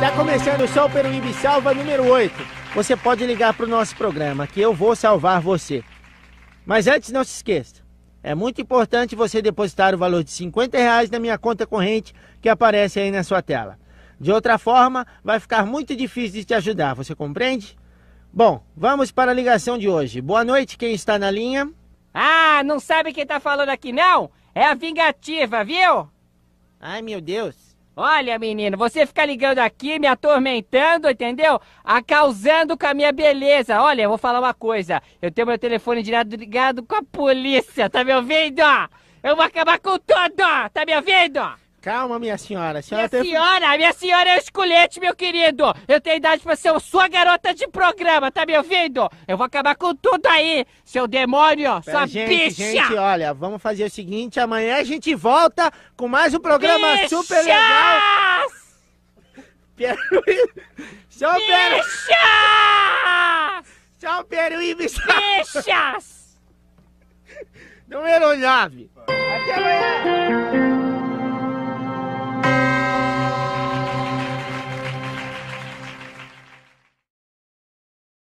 Está começando o Sol pelo Salva número 8. Você pode ligar para o nosso programa que eu vou salvar você. Mas antes, não se esqueça. É muito importante você depositar o valor de 50 reais na minha conta corrente que aparece aí na sua tela. De outra forma, vai ficar muito difícil de te ajudar, você compreende? Bom, vamos para a ligação de hoje. Boa noite, quem está na linha? Ah, não sabe quem está falando aqui não? É a Vingativa, viu? Ai, meu Deus. Olha, menino, você fica ligando aqui, me atormentando, entendeu? Acausando com a minha beleza. Olha, eu vou falar uma coisa. Eu tenho meu telefone direto ligado com a polícia, tá me ouvindo? Eu vou acabar com tudo, tá me ouvindo? Calma, minha senhora. A senhora minha senhora, minha senhora é o esculete, meu querido. Eu tenho idade pra ser sua garota de programa, tá me ouvindo? Eu vou acabar com tudo aí, seu demônio, Pera, sua gente, bicha. Gente, olha, vamos fazer o seguinte, amanhã a gente volta com mais um programa Bichas! super legal. Peruíbe. São Peruíbe. São Peruíbe. Bichas! Número 9. Até amanhã.